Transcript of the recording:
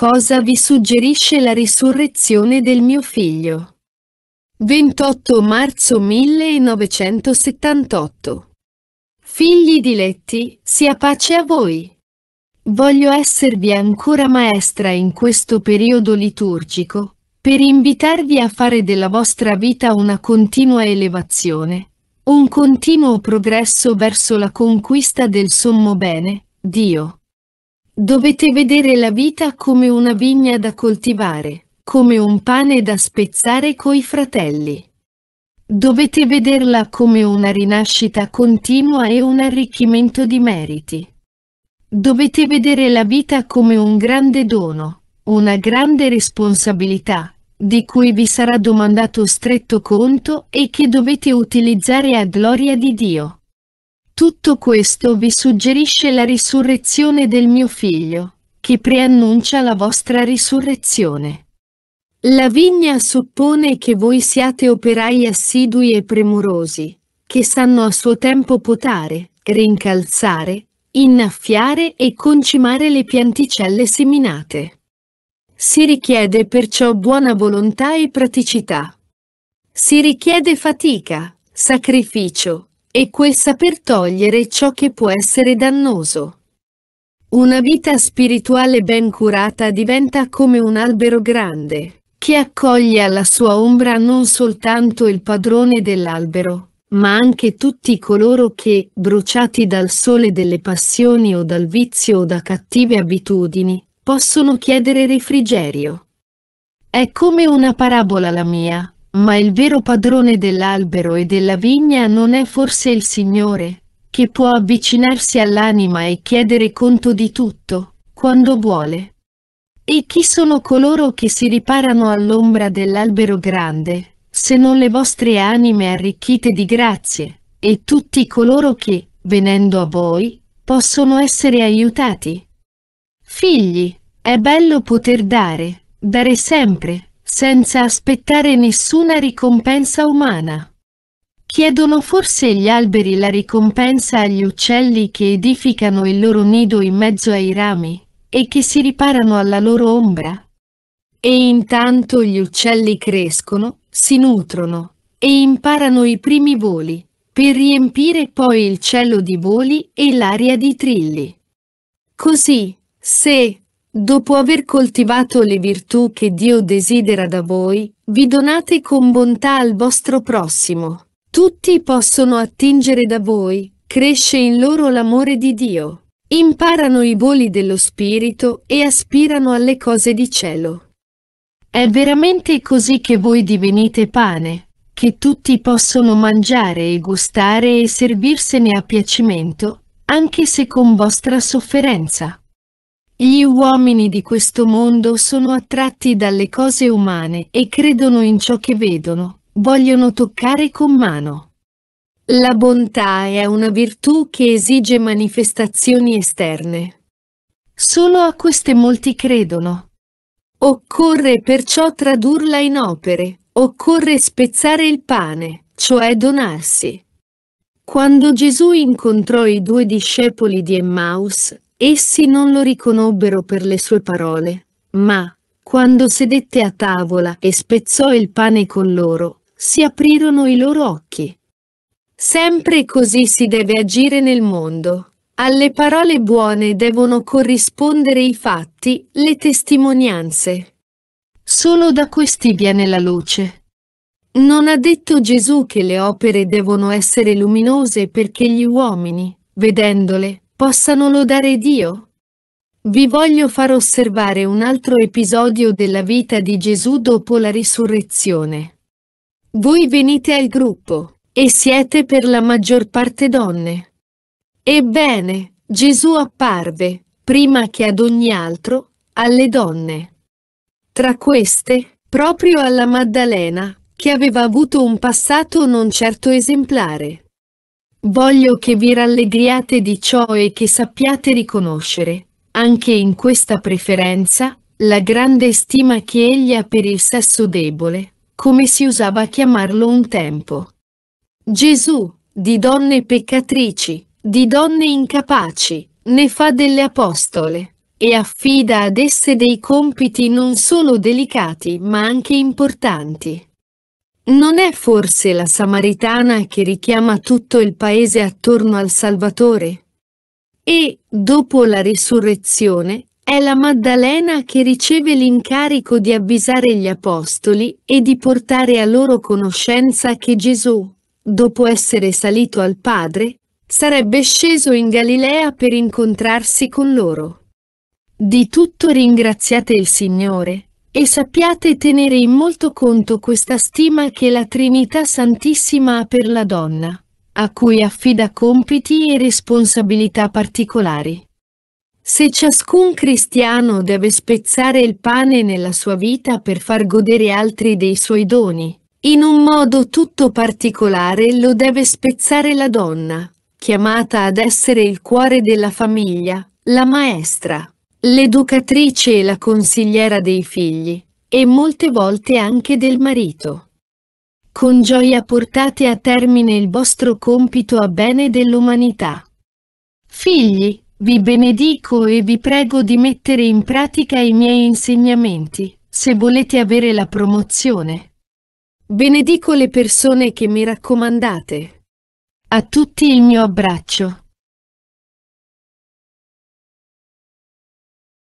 cosa vi suggerisce la risurrezione del mio figlio. 28 marzo 1978 Figli diletti, sia pace a voi. Voglio esservi ancora maestra in questo periodo liturgico, per invitarvi a fare della vostra vita una continua elevazione, un continuo progresso verso la conquista del sommo bene, Dio. Dovete vedere la vita come una vigna da coltivare, come un pane da spezzare coi fratelli. Dovete vederla come una rinascita continua e un arricchimento di meriti. Dovete vedere la vita come un grande dono, una grande responsabilità, di cui vi sarà domandato stretto conto e che dovete utilizzare a gloria di Dio. Tutto questo vi suggerisce la risurrezione del mio figlio, che preannuncia la vostra risurrezione. La vigna suppone che voi siate operai assidui e premurosi, che sanno a suo tempo potare, rincalzare, innaffiare e concimare le pianticelle seminate. Si richiede perciò buona volontà e praticità. Si richiede fatica, sacrificio, e quel saper togliere ciò che può essere dannoso. Una vita spirituale ben curata diventa come un albero grande, che accoglie alla sua ombra non soltanto il padrone dell'albero, ma anche tutti coloro che, bruciati dal sole delle passioni o dal vizio o da cattive abitudini, possono chiedere refrigerio. È come una parabola la mia, ma il vero padrone dell'albero e della vigna non è forse il Signore, che può avvicinarsi all'anima e chiedere conto di tutto, quando vuole. E chi sono coloro che si riparano all'ombra dell'albero grande, se non le vostre anime arricchite di grazie, e tutti coloro che, venendo a voi, possono essere aiutati? Figli, è bello poter dare, dare sempre, senza aspettare nessuna ricompensa umana. Chiedono forse gli alberi la ricompensa agli uccelli che edificano il loro nido in mezzo ai rami, e che si riparano alla loro ombra? E intanto gli uccelli crescono, si nutrono, e imparano i primi voli, per riempire poi il cielo di voli e l'aria di trilli. Così, se, Dopo aver coltivato le virtù che Dio desidera da voi, vi donate con bontà al vostro prossimo. Tutti possono attingere da voi, cresce in loro l'amore di Dio. Imparano i voli dello Spirito e aspirano alle cose di cielo. È veramente così che voi divenite pane, che tutti possono mangiare e gustare e servirsene a piacimento, anche se con vostra sofferenza. Gli uomini di questo mondo sono attratti dalle cose umane e credono in ciò che vedono, vogliono toccare con mano. La bontà è una virtù che esige manifestazioni esterne. Solo a queste molti credono. Occorre perciò tradurla in opere, occorre spezzare il pane, cioè donarsi. Quando Gesù incontrò i due discepoli di Emmaus, Essi non lo riconobbero per le sue parole, ma, quando sedette a tavola e spezzò il pane con loro, si aprirono i loro occhi. Sempre così si deve agire nel mondo. Alle parole buone devono corrispondere i fatti, le testimonianze. Solo da questi viene la luce. Non ha detto Gesù che le opere devono essere luminose perché gli uomini, vedendole, possano lodare Dio. Vi voglio far osservare un altro episodio della vita di Gesù dopo la risurrezione. Voi venite al gruppo, e siete per la maggior parte donne. Ebbene, Gesù apparve, prima che ad ogni altro, alle donne. Tra queste, proprio alla Maddalena, che aveva avuto un passato non certo esemplare. Voglio che vi rallegriate di ciò e che sappiate riconoscere, anche in questa preferenza, la grande stima che egli ha per il sesso debole, come si usava chiamarlo un tempo. Gesù, di donne peccatrici, di donne incapaci, ne fa delle apostole, e affida ad esse dei compiti non solo delicati ma anche importanti. Non è forse la Samaritana che richiama tutto il paese attorno al Salvatore? E, dopo la risurrezione, è la Maddalena che riceve l'incarico di avvisare gli Apostoli e di portare a loro conoscenza che Gesù, dopo essere salito al Padre, sarebbe sceso in Galilea per incontrarsi con loro. Di tutto ringraziate il Signore, e sappiate tenere in molto conto questa stima che la Trinità Santissima ha per la donna, a cui affida compiti e responsabilità particolari. Se ciascun cristiano deve spezzare il pane nella sua vita per far godere altri dei suoi doni, in un modo tutto particolare lo deve spezzare la donna, chiamata ad essere il cuore della famiglia, la maestra l'educatrice e la consigliera dei figli, e molte volte anche del marito. Con gioia portate a termine il vostro compito a bene dell'umanità. Figli, vi benedico e vi prego di mettere in pratica i miei insegnamenti, se volete avere la promozione. Benedico le persone che mi raccomandate. A tutti il mio abbraccio.